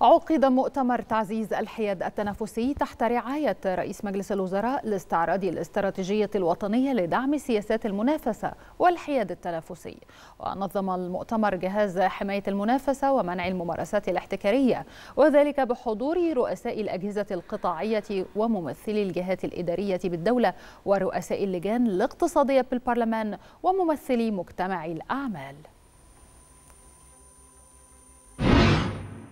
عقد مؤتمر تعزيز الحياد التنافسي تحت رعاية رئيس مجلس الوزراء لاستعراض الاستراتيجية الوطنية لدعم سياسات المنافسة والحياد التنافسي ونظم المؤتمر جهاز حماية المنافسة ومنع الممارسات الاحتكارية وذلك بحضور رؤساء الأجهزة القطاعية وممثلي الجهات الإدارية بالدولة ورؤساء اللجان الاقتصادية بالبرلمان وممثلي مجتمع الأعمال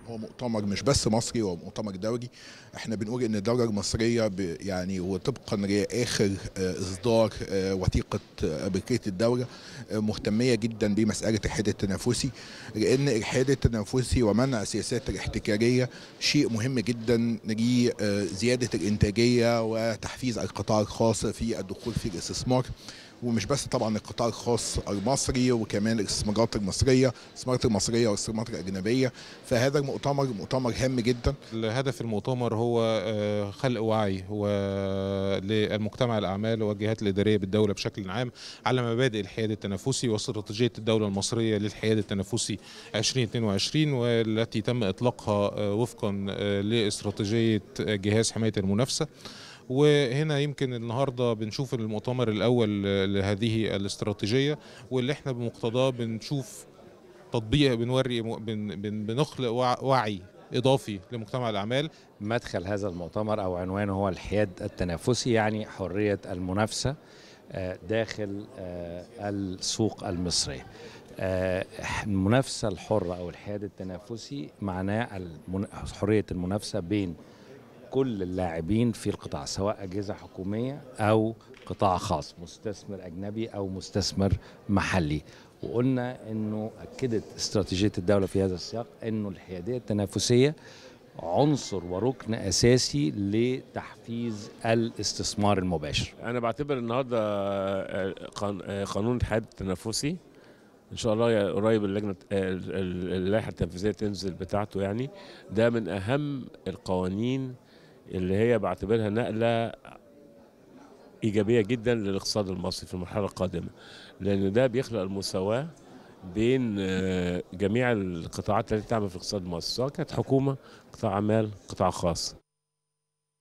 هو مؤتمر مش بس مصري هو مؤتمر دولي احنا بنقول ان الدوله المصريه يعني وطبقا لاخر آه، اصدار آه، وثيقه آه، بركيه الدوله مهتميه جدا بمساله الحد التنافسي لان الحد التنافسي ومنع السياسات الاحتكاريه شيء مهم جدا لزياده الانتاجيه وتحفيز القطاع الخاص في الدخول في الاستثمار ومش بس طبعا القطاع الخاص المصري وكمان الاستثمارات المصريه الاستثمارات المصريه والاستثمارات الاجنبيه فهذا المؤتمر مؤتمر هام جدا الهدف المؤتمر هو آه، خلق وعي آه، للمجتمع الاعمال والجهات الاداريه بالدوله بشكل عام على مبادئ الحياد التنافسي واستراتيجيه الدوله المصريه للحياد التنافسي 2022 والتي تم اطلاقها آه، وفقا لاستراتيجيه جهاز حمايه المنافسه وهنا يمكن النهارده بنشوف المؤتمر الاول لهذه الاستراتيجيه واللي احنا بمقتضاه بنشوف تطبيق بنوري بن بنخلق وعي اضافي لمجتمع الاعمال مدخل هذا المؤتمر او عنوانه هو الحياد التنافسي يعني حريه المنافسه آه، داخل آه، السوق المصريه آه، المنافسه الحره او الحياد التنافسي معناه حريه المنافسه بين كل اللاعبين في القطاع سواء أجهزة حكومية أو قطاع خاص مستثمر أجنبي أو مستثمر محلي وقلنا أنه أكدت استراتيجية الدولة في هذا السياق أنه الحيادية التنافسية عنصر وركن اساسي لتحفيز الاستثمار المباشر. انا بعتبر النهارده آه، آه، قانون الحياد التنافسي ان شاء الله قريب اللجنه آه، اللائحه التنفيذيه تنزل بتاعته يعني ده من اهم القوانين اللي هي بعتبرها نقله ايجابيه جدا للاقتصاد المصري في المرحله القادمه لان ده بيخلق المساواه بين آه، جميع القطاعات التي تعمل في اقتصاد مصر سواء كانت حكومه قطاع اعمال قطاع خاص